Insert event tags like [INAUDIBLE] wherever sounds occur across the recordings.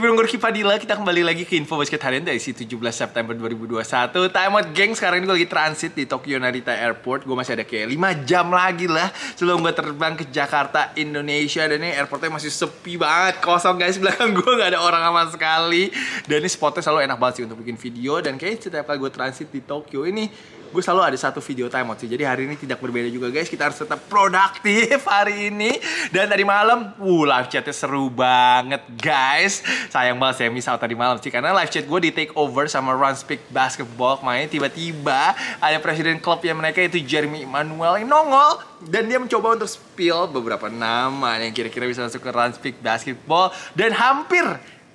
Burung Gorki Fadila, kita kembali lagi ke Info Basket harian dari si 17 September 2021. Time out, geng. Sekarang ini gue lagi transit di Tokyo Narita Airport. Gue masih ada kayak 5 jam lagi lah sebelum gue terbang ke Jakarta, Indonesia. Dan ini airportnya masih sepi banget, kosong guys. Belakang gue gak ada orang sama sekali. Dan ini spotnya selalu enak banget sih untuk bikin video. Dan kayaknya setiap kali gue transit di Tokyo ini gue selalu ada satu video timeout sih. Jadi hari ini tidak berbeda juga guys. Kita harus tetap produktif hari ini. Dan tadi malam, wuh live chatnya seru banget guys. Sayang banget saya misal tadi malam sih. Karena live chat gue di take over sama Run Speak Basketball. Main tiba-tiba ada presiden klub yang mereka itu Jeremy Manuel yang nongol. Dan dia mencoba untuk spill beberapa nama yang kira-kira bisa masuk ke Run Speak Basketball. Dan hampir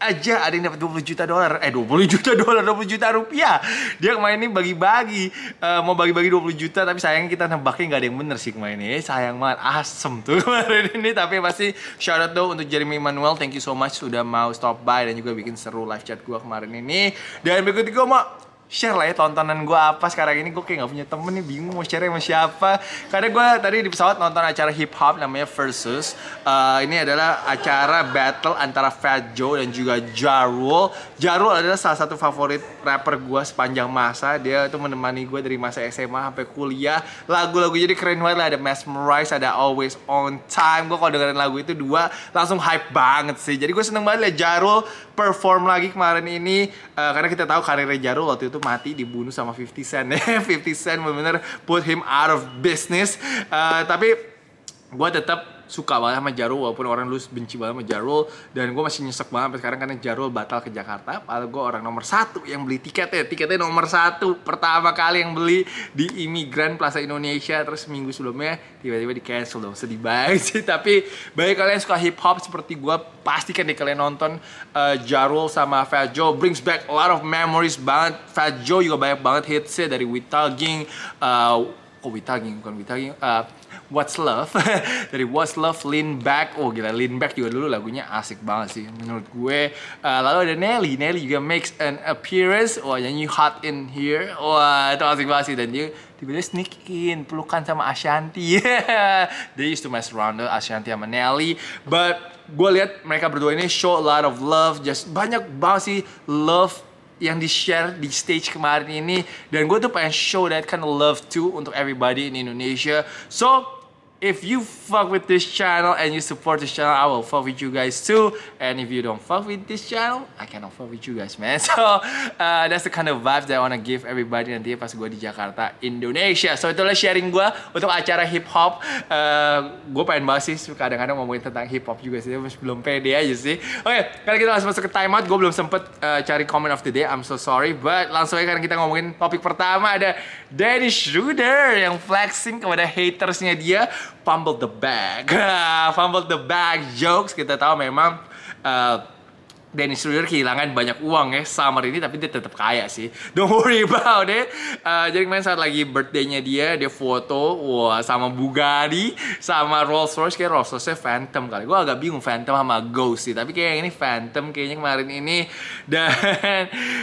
aja ada yang dapat 20 juta dolar eh 20 juta [LAUGHS] dolar 20 juta rupiah dia kemarin ini bagi-bagi uh, mau bagi-bagi 20 juta tapi sayangnya kita nembaknya nggak ada yang bener sih kemarin ini sayang banget asem tuh [LAUGHS] kemarin ini tapi pasti shout out dong untuk Jeremy Manuel thank you so much sudah mau stop by dan juga bikin seru live chat gua kemarin ini dan berikutnya gua mau share lah ya tontonan gue apa sekarang ini gue kayak gak punya temen nih bingung mau share sama siapa karena gue tadi di pesawat nonton acara hip hop namanya versus uh, ini adalah acara battle antara Fat Joe dan juga Jarul Jarul adalah salah satu favorit rapper gue sepanjang masa dia itu menemani gue dari masa SMA sampai kuliah lagu-lagu jadi keren banget lah ada mesmerize ada always on time gue kalau dengerin lagu itu dua langsung hype banget sih jadi gue seneng banget lah Jarul perform lagi kemarin ini uh, karena kita tahu karirnya Jarul waktu itu tuh mati dibunuh sama 50 Cent [LAUGHS] ya 50 Cent bener-bener put him out of business uh, tapi gue tetap suka banget sama Jarul walaupun orang lu benci banget sama Jarul dan gue masih nyesek banget sampai sekarang karena Jarul batal ke Jakarta padahal gue orang nomor satu yang beli tiketnya tiketnya nomor satu pertama kali yang beli di Imigran Plaza Indonesia terus minggu sebelumnya tiba-tiba di cancel dong sedih banget sih [LAUGHS] tapi baik kalian suka hip hop seperti gue pastikan deh kalian nonton uh, Jarul sama Fat brings back a lot of memories banget Fat juga banyak banget hitsnya dari We uh, oh We bukan We uh, What's Love [LAUGHS] dari What's Love Lean Back oh gila Lean Back juga dulu lagunya asik banget sih menurut gue uh, lalu ada Nelly Nelly juga makes an appearance wah nyanyi Hot in Here wah itu asik banget sih dan dia tiba-tiba sneak in pelukan sama Ashanti [LAUGHS] they used to mess around eh, Ashanti sama Nelly but gue lihat mereka berdua ini show a lot of love just banyak banget sih love yang di share di stage kemarin ini dan gue tuh pengen show that kind of love too untuk everybody in Indonesia so if you fuck with this channel and you support this channel, I will fuck with you guys too. And if you don't fuck with this channel, I cannot fuck with you guys, man. [LAUGHS] So uh, that's the kind of vibes that I wanna give everybody nanti pas gue di Jakarta, Indonesia. So itulah sharing gue untuk acara hip hop. Uh, gue pengen bahas sih kadang-kadang ngomongin tentang hip hop juga sih, masih belum pede aja sih. Oke, okay, karena kita langsung masuk ke timeout, gue belum sempet uh, cari comment of the day. I'm so sorry, but langsung aja karena kita ngomongin topik pertama ada Danny Schroeder yang flexing kepada hatersnya dia fumble the bag. [LAUGHS] fumble the bag jokes kita tahu memang uh, Dennis Schroeder kehilangan banyak uang ya summer ini tapi dia tetap kaya sih. Don't worry about it. Uh, jadi main saat lagi birthday dia, dia foto wah sama Bugatti, sama Rolls Royce kayak Rolls Royce Phantom kali. Gue agak bingung Phantom sama Ghost sih, tapi kayak ini Phantom kayaknya kemarin ini [LAUGHS] dan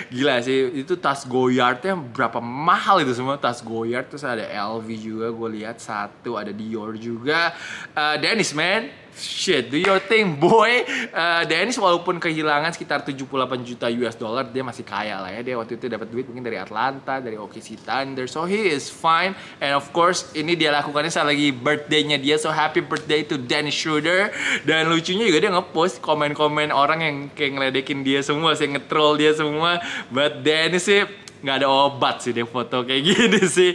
gila sih itu tas goyard Goyardnya berapa mahal itu semua tas Goyard terus ada LV juga gue lihat satu ada Dior juga. Uh, Dennis man shit, do your thing, boy. Uh, Dennis walaupun kehilangan sekitar 78 juta US dollar, dia masih kaya lah ya. Dia waktu itu dapat duit mungkin dari Atlanta, dari OKC Thunder. So he is fine. And of course, ini dia lakukannya saat lagi birthday-nya dia. So happy birthday to Dennis Schroeder. Dan lucunya juga dia ngepost komen-komen orang yang kayak ngeledekin dia semua, sih nge-troll dia semua. But Dennis sih nggak ada obat sih dia foto kayak [LAUGHS] gini sih.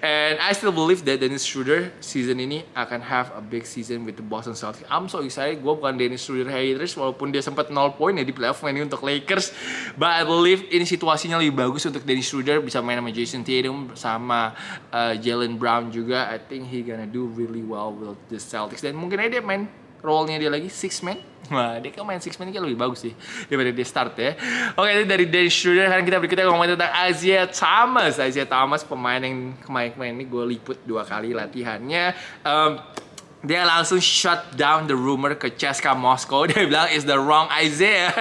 And I still believe that Dennis Schroeder season ini akan have a big season with the Boston Celtics. I'm so excited. Gue bukan Dennis Schroeder haters walaupun dia sempat nol poin ya di playoff ini untuk Lakers. But I believe ini situasinya lebih bagus untuk Dennis Schroeder bisa main sama Jason Tatum sama uh, Jalen Brown juga. I think he gonna do really well with the Celtics dan mungkin aja dia main role-nya dia lagi six man [LAUGHS] Wah, dia kan main six man ini lebih bagus sih daripada dia start ya. Oke, ini dari Dan Schroeder. Sekarang kita berikutnya ngomongin tentang Asia Thomas. Asia Thomas pemain yang kemarin-kemarin ini gue liput dua kali latihannya. Um, dia langsung shut down the rumor ke Ceska Moskow. [LAUGHS] Dia bilang is the wrong Isaiah.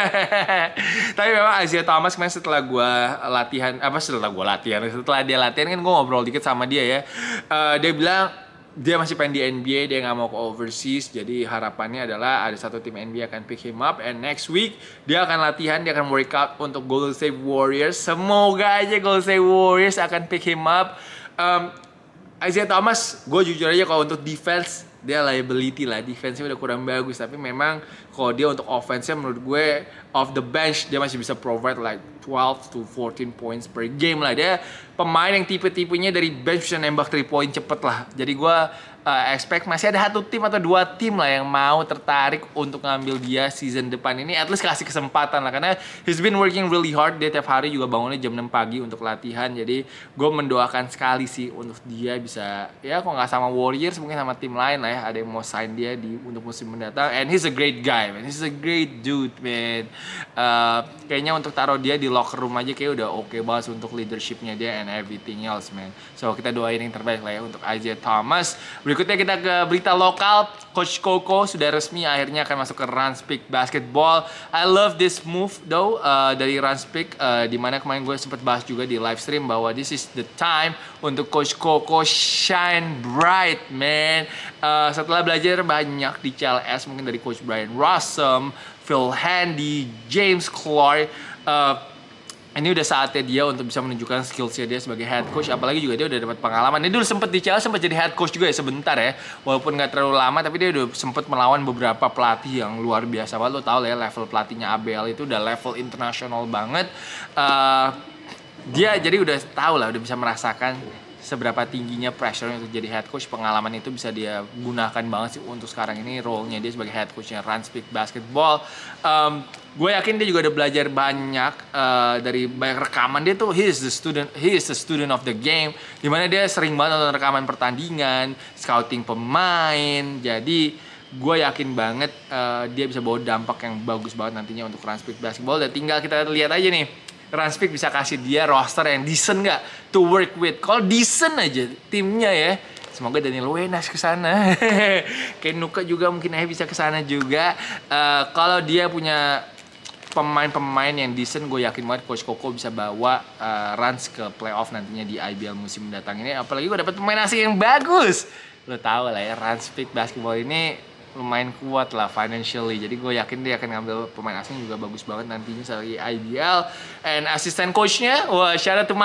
[LAUGHS] Tapi memang Isaiah Thomas kemarin setelah gue latihan apa setelah gue latihan setelah dia latihan kan gue ngobrol dikit sama dia ya. Uh, dia bilang dia masih pengen di NBA, dia nggak mau ke overseas. Jadi harapannya adalah ada satu tim NBA akan pick him up and next week dia akan latihan, dia akan workout untuk Golden State Warriors. Semoga aja Golden State Warriors akan pick him up. Um, Isaiah Thomas, gue jujur aja kalau untuk defense dia liability lah, defense udah kurang bagus tapi memang kalau dia untuk offense-nya menurut gue off the bench dia masih bisa provide like 12 to 14 points per game lah dia pemain yang tipe-tipenya dari bench bisa nembak 3 point cepet lah jadi gue uh, expect masih ada satu tim atau dua tim lah yang mau tertarik untuk ngambil dia season depan ini at least kasih kesempatan lah karena he's been working really hard dia tiap hari juga bangunnya jam 6 pagi untuk latihan jadi gue mendoakan sekali sih untuk dia bisa ya kok nggak sama Warriors mungkin sama tim lain lah ya ada yang mau sign dia di untuk musim mendatang and he's a great guy guy man he's a great dude man uh, kayaknya untuk taruh dia di locker room aja kayak udah oke okay banget untuk leadershipnya dia and everything else man so kita doain yang terbaik lah ya untuk AJ Thomas berikutnya kita ke berita lokal Coach Coco sudah resmi akhirnya akan masuk ke Ranspeak Basketball I love this move though uh, dari Ranspeak. uh, dimana kemarin gue sempat bahas juga di live stream bahwa this is the time untuk Coach Coco shine bright man uh, setelah belajar banyak di CLS mungkin dari Coach Brian Ross Rossum, Phil Handy, James Cloy. Uh, ini udah saatnya dia untuk bisa menunjukkan skillsnya dia sebagai head coach apalagi juga dia udah dapat pengalaman Ini dulu sempat di Chelsea sempat jadi head coach juga ya sebentar ya walaupun nggak terlalu lama tapi dia udah sempat melawan beberapa pelatih yang luar biasa banget lo tau lah ya level pelatihnya ABL itu udah level internasional banget uh, dia jadi udah tau lah udah bisa merasakan seberapa tingginya pressure untuk jadi head coach pengalaman itu bisa dia gunakan banget sih untuk sekarang ini role-nya dia sebagai head coachnya Run Speed Basketball um, gue yakin dia juga udah belajar banyak uh, dari banyak rekaman dia tuh he is the student he is the student of the game dimana dia sering banget nonton rekaman pertandingan scouting pemain jadi gue yakin banget uh, dia bisa bawa dampak yang bagus banget nantinya untuk Run Speed Basketball dan tinggal kita lihat aja nih Ranspik bisa kasih dia roster yang decent nggak to work with. Kalau decent aja timnya ya. Semoga Daniel Wenas ke sana. [LAUGHS] Kenuka juga mungkin aja bisa ke sana juga. Uh, kalau dia punya pemain-pemain yang decent gue yakin banget coach Koko bisa bawa uh, runs ke playoff nantinya di IBL musim mendatang ini apalagi gue dapat pemain asing yang bagus lo tau lah ya Ranspeak basketball ini lumayan kuat lah financially. Jadi gue yakin dia akan ngambil pemain asing juga bagus banget nantinya sebagai IBL. And asisten coachnya, wah shout out to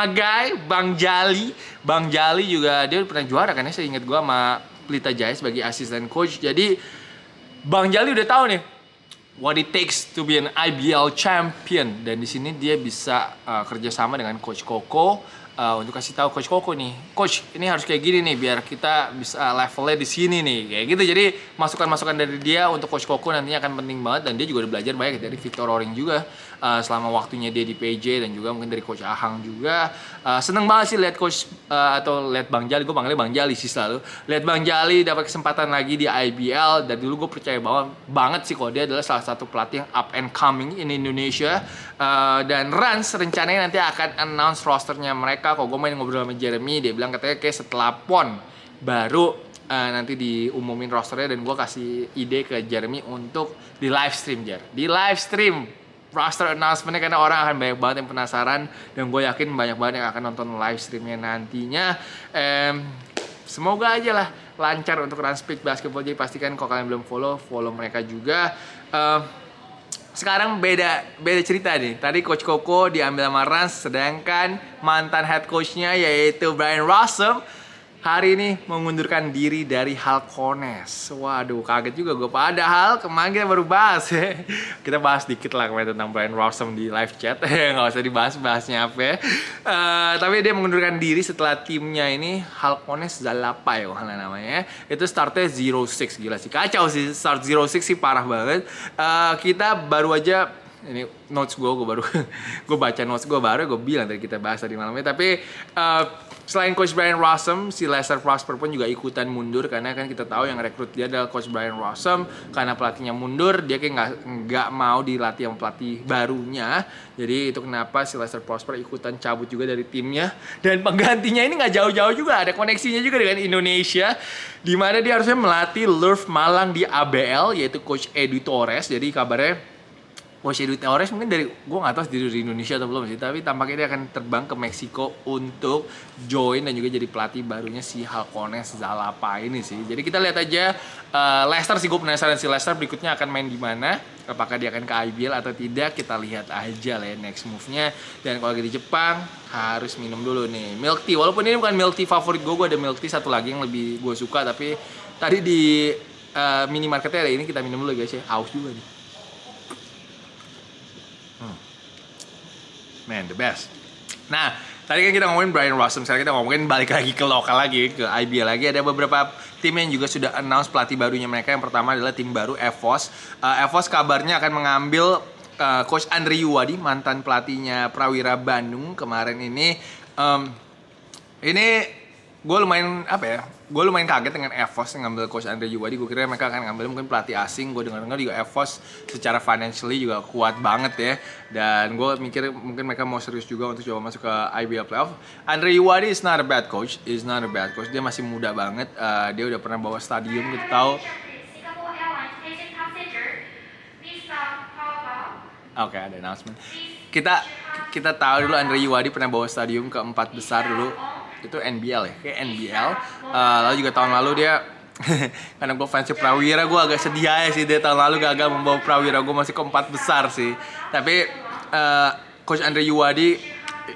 Bang Jali. Bang Jali juga dia pernah juara kan ya, saya ingat gue sama Pelita Jaya sebagai assistant coach. Jadi Bang Jali udah tahu nih what it takes to be an IBL champion dan di sini dia bisa uh, kerjasama dengan coach Koko uh, untuk kasih tahu coach Koko nih, coach ini harus kayak gini nih biar kita bisa eh, levelnya di sini nih kayak gitu. Jadi masukan-masukan dari dia untuk coach Koko nantinya akan penting banget dan dia juga udah belajar banyak dari Victor oring juga Eh, selama waktunya dia di PJ dan juga mungkin dari coach Ahang juga uh, seneng banget sih lihat coach uh, atau lihat Bang Jali gue panggilnya Bang Jali sih selalu lihat Bang Jali dapat kesempatan lagi di IBL dan dulu gue percaya bahwa banget sih kok dia adalah salah satu pelatih yang up and coming in Indonesia uh, dan Rans rencananya nanti akan announce rosternya mereka kok gue main ngobrol sama Jeremy dia bilang katanya kayak setelah PON baru uh, nanti diumumin rosternya dan gue kasih ide ke Jeremy untuk di live stream Jer di live stream roster announcementnya karena orang akan banyak banget yang penasaran dan gue yakin banyak banget yang akan nonton live streamnya nantinya um, semoga aja lah lancar untuk Run Speed Basketball jadi pastikan kalau kalian belum follow follow mereka juga um, sekarang beda beda cerita nih. Tadi Coach Koko diambil sama Rans, sedangkan mantan head coachnya yaitu Brian Rossum hari ini mengundurkan diri dari Halcones. Waduh, kaget juga gue. Padahal kemarin kita baru bahas ya. [LAUGHS] Kita bahas dikit lah kemarin tentang Brian Rossum di live chat. [LAUGHS] Nggak usah dibahas, bahasnya apa ya. Uh, tapi dia mengundurkan diri setelah timnya ini Halcones Zalapa ya kalau namanya. Itu startnya zero six, Gila sih, kacau sih. Start zero six sih parah banget. Uh, kita baru aja ini notes gue, gue baru [LAUGHS] gue baca notes gue baru gue bilang tadi kita bahas tadi malamnya tapi uh, selain coach Brian Rossum, si Lester Prosper pun juga ikutan mundur karena kan kita tahu yang rekrut dia adalah coach Brian Rossum karena pelatihnya mundur dia kayak nggak nggak mau dilatih sama pelatih barunya jadi itu kenapa si Lester Prosper ikutan cabut juga dari timnya dan penggantinya ini nggak jauh-jauh juga ada koneksinya juga dengan Indonesia di mana dia harusnya melatih Lurf Malang di ABL yaitu coach Edu Torres jadi kabarnya Porsche Duit Torres mungkin dari gue nggak tahu sendiri di Indonesia atau belum sih tapi tampaknya dia akan terbang ke Meksiko untuk join dan juga jadi pelatih barunya si Halcones Zalapa ini sih jadi kita lihat aja uh, Leicester sih gue penasaran si Leicester berikutnya akan main di mana apakah dia akan ke IBL atau tidak kita lihat aja lah ya next move-nya dan kalau lagi di Jepang harus minum dulu nih milk tea walaupun ini bukan milk tea favorit gue gue ada milk tea satu lagi yang lebih gue suka tapi tadi di uh, minimarketnya ya, ini kita minum dulu guys ya haus juga nih Hmm. Man, the best. Nah, tadi kan kita ngomongin Brian Rossum, sekarang kita ngomongin balik lagi ke lokal lagi, ke IBL lagi. Ada beberapa tim yang juga sudah announce pelatih barunya mereka. Yang pertama adalah tim baru EVOS. Uh, EVOS kabarnya akan mengambil uh, Coach Andri Yuwadi, mantan pelatihnya Prawira Bandung kemarin ini. Um, ini gue lumayan apa ya gue lumayan kaget dengan Evos yang ngambil coach Andre Juwadi gue kira mereka akan ngambil mungkin pelatih asing gue dengar dengar juga Evos secara financially juga kuat banget ya dan gue mikir mungkin mereka mau serius juga untuk coba masuk ke IBL playoff Andre Juwadi is not a bad coach is not a bad coach dia masih muda banget uh, dia udah pernah bawa stadium gitu tau Oke, okay, ada announcement. Kita kita tahu dulu Andre Yuwadi pernah bawa stadium ke empat besar dulu itu NBL ya kayak NBL uh, eh, lalu juga tahun lalu dia [LAUGHS] karena gue fansnya Prawira gue agak sedih aja sih dia tahun lalu gagal membawa Prawira gue masih keempat besar sih tapi uh, coach Andre Yuwadi uh,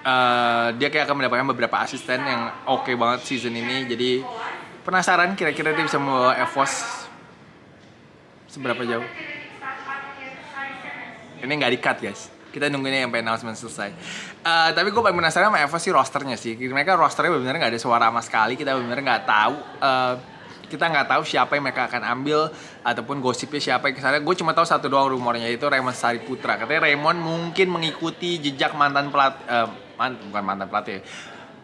eh, dia kayak akan mendapatkan beberapa asisten yang oke okay banget season ini jadi penasaran kira-kira dia bisa membawa Evos seberapa jauh ini nggak dikat guys kita nungguinnya sampai announcement selesai uh, tapi gue paling penasaran sama Eva sih rosternya sih mereka rosternya benar-benar nggak ada suara sama sekali kita benar-benar nggak tahu uh, kita nggak tahu siapa yang mereka akan ambil ataupun gosipnya siapa yang kesana. Gue cuma tahu satu doang rumornya itu Raymond Sari Putra. Katanya Raymond mungkin mengikuti jejak mantan pelat, uh, man, bukan mantan pelatih, ya.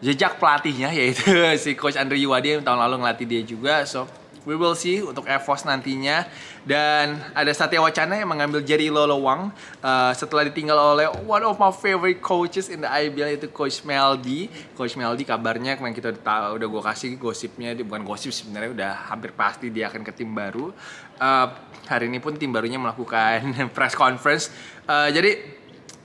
jejak pelatihnya [LAUGHS] yaitu si coach Andre Yuwadi yang tahun lalu ngelatih dia juga. So we will see untuk EVOS nantinya dan ada Satya Wacana yang mengambil Jerry Wang uh, setelah ditinggal oleh one of my favorite coaches in the IBL itu Coach Meldy Coach Meldy kabarnya kemarin kita udah, udah gue kasih gosipnya dia bukan gosip sebenarnya udah hampir pasti dia akan ke tim baru uh, hari ini pun tim barunya melakukan [LAUGHS] press conference uh, jadi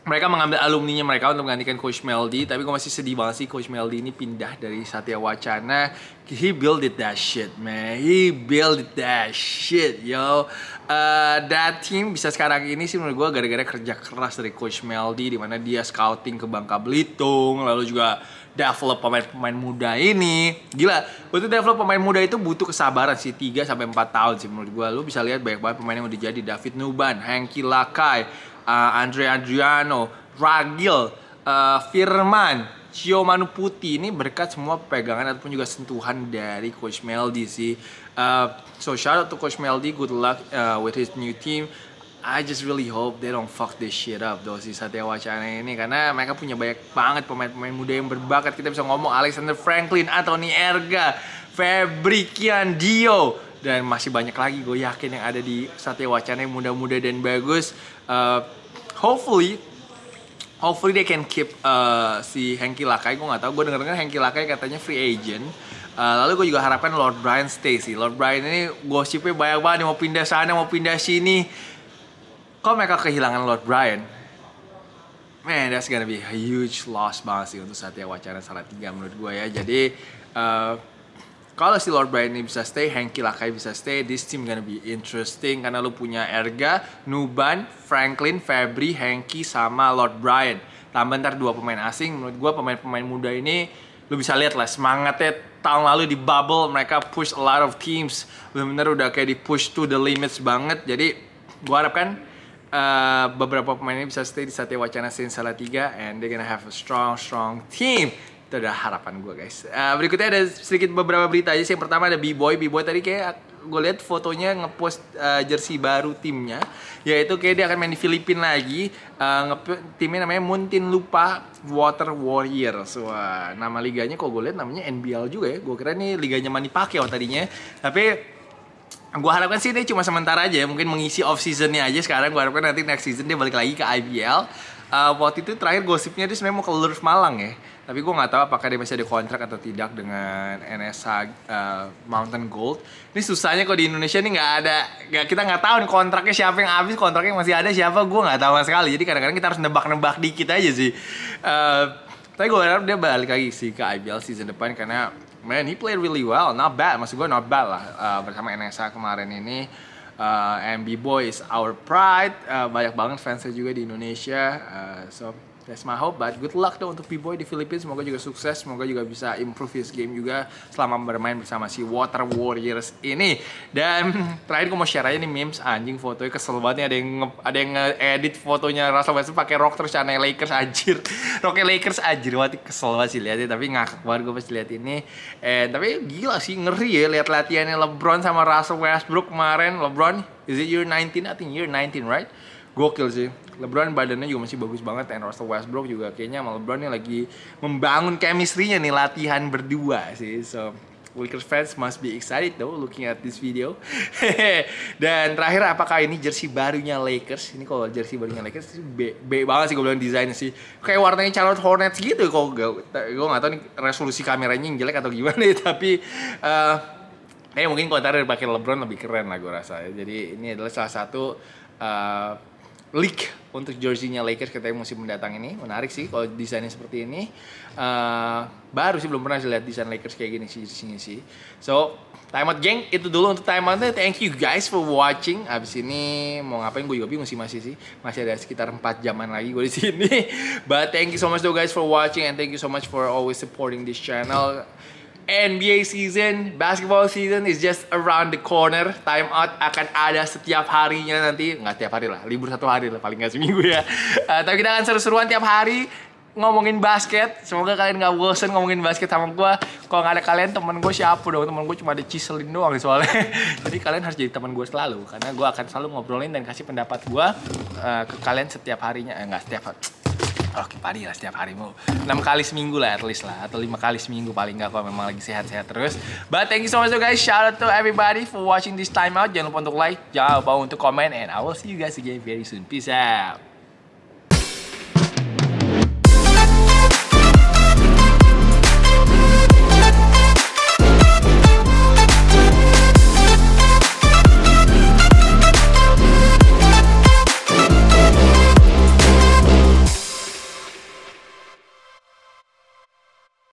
mereka mengambil alumninya mereka untuk menggantikan Coach Meldy tapi gue masih sedih banget sih Coach Meldy ini pindah dari Satya Wacana he build it that shit man he build it that shit yo uh, that team bisa sekarang ini sih menurut gue gara-gara kerja keras dari Coach Meldy di mana dia scouting ke Bangka Belitung lalu juga develop pemain-pemain muda ini gila untuk develop pemain muda itu butuh kesabaran sih 3 sampai 4 tahun sih menurut gue lu bisa lihat banyak banget pemain yang udah jadi David Nuban, Hengki Lakai uh, Andre Adriano, Ragil, uh, Firman, Cio Manu Putih ini berkat semua pegangan ataupun juga sentuhan dari Coach Meldi sih. Uh, so shout out to Coach Meldi, good luck uh, with his new team. I just really hope they don't fuck this shit up dosis Satya Wacana ini karena mereka punya banyak banget pemain-pemain muda yang berbakat kita bisa ngomong Alexander Franklin, Anthony Erga, Febri Dio, dan masih banyak lagi gue yakin yang ada di sate Wacana yang muda-muda dan bagus uh, hopefully hopefully they can keep uh, si Hengki Lakai gue nggak tahu gue denger denger Hengki Lakai katanya free agent uh, lalu gue juga harapkan Lord Brian stay sih Lord Brian ini gosipnya banyak banget mau pindah sana mau pindah sini kok mereka kehilangan Lord Brian man that's gonna be a huge loss banget sih untuk Satya Wacana salah tiga menurut gue ya jadi kalau si Lord Brian ini bisa stay, Hanky Lakai bisa stay, this team gonna be interesting karena lu punya Erga, Nuban, Franklin, Febri, Hanky sama Lord Brian. Tambah ntar dua pemain asing, menurut gue pemain-pemain muda ini lu bisa lihat lah semangatnya tahun lalu di bubble mereka push a lot of teams benar-benar udah kayak di push to the limits banget jadi gua harapkan uh, eh, beberapa pemain ini bisa stay di Satya Wacana Sin Salatiga and they gonna have a strong strong team itu ada harapan gue guys uh, berikutnya ada sedikit beberapa berita aja sih yang pertama ada b-boy b-boy tadi kayak gue lihat fotonya ngepost uh, jersey baru timnya yaitu kayak dia akan main di Filipina lagi uh, timnya namanya Muntin Lupa Water Warriors wah nama liganya kok gue lihat namanya NBL juga ya gue kira ini liganya mani pake waktu tadinya tapi gue harapkan sih ini cuma sementara aja ya. mungkin mengisi off seasonnya aja sekarang gue harapkan nanti next season dia balik lagi ke IBL uh, waktu itu terakhir gosipnya dia sebenarnya mau ke Lurf Malang ya tapi gue nggak tahu apakah dia masih ada kontrak atau tidak dengan NSA uh, eh, Mountain Gold ini susahnya kok di Indonesia ini nggak ada gak, kita nggak tahu nih kontraknya siapa yang habis kontraknya masih ada siapa gue nggak tahu sama sekali jadi kadang-kadang kita harus nebak-nebak dikit aja sih uh, tapi gue harap dia balik lagi sih ke IBL season depan karena man he played really well not bad maksud gue not bad lah uh, bersama NSA kemarin ini uh, MB Boys our pride uh, banyak banget fansnya juga di Indonesia uh, so That's my hope, but good luck dong untuk B-Boy di Filipina. Semoga juga sukses, semoga juga bisa improve his game juga selama bermain bersama si Water Warriors ini. Dan [LAUGHS] terakhir gue mau share aja nih memes anjing fotonya kesel banget nih ada yang ada yang edit fotonya Russell Westbrook pakai rock terus aneh Lakers anjir. [LAUGHS] Roknya Lakers anjir, mati kesel banget sih lihatnya, tapi ngakak banget gue pas lihat ini. Eh tapi gila sih ngeri ya lihat latihannya LeBron sama Russell Westbrook kemarin. LeBron, is it year 19? I think year 19, right? gokil sih LeBron badannya juga masih bagus banget dan Russell Westbrook juga kayaknya sama LeBron nih lagi membangun chemistry-nya nih latihan berdua sih so Lakers fans must be excited though looking at this video. [LAUGHS] Dan terakhir apakah ini jersey barunya Lakers? Ini kalau jersey barunya Lakers be, be banget sih gue bilang desainnya sih. Kayak warnanya Charlotte Hornets gitu kok gue gue nggak tahu nih resolusi kameranya yang jelek atau gimana ya [LAUGHS] tapi uh, eh ya mungkin kalau dari pakai LeBron lebih keren lah gue rasa. Ya. Jadi ini adalah salah satu uh, leak untuk jersey-nya Lakers katanya musim mendatang ini menarik sih kalau desainnya seperti ini uh, baru sih belum pernah lihat desain Lakers kayak gini sih sini sih so time out geng itu dulu untuk time outnya thank you guys for watching abis ini mau ngapain gue juga bingung sih masih sih masih ada sekitar 4 jaman lagi gue di sini [LAUGHS] but thank you so much though guys for watching and thank you so much for always supporting this channel NBA season, basketball season is just around the corner. Time out akan ada setiap harinya nanti, nggak tiap hari lah, libur satu hari lah paling nggak seminggu ya. Uh, [LAUGHS] tapi kita akan seru-seruan tiap hari ngomongin basket. Semoga kalian nggak bosen ngomongin basket sama gue. Kalau nggak ada kalian, temen gue siapa dong? Temen gue cuma ada ciselin doang soalnya. [LAUGHS] Jadi kalian harus jadi temen gue selalu, karena gue akan selalu ngobrolin dan kasih pendapat gue uh, ke kalian setiap harinya. Eh, nggak setiap hari kalau padi lah setiap hari mau enam kali seminggu lah at least lah atau lima kali seminggu paling nggak kalau memang lagi sehat-sehat terus but thank you so much guys shout out to everybody for watching this time out jangan lupa untuk like jangan lupa untuk comment and I will see you guys again very soon peace out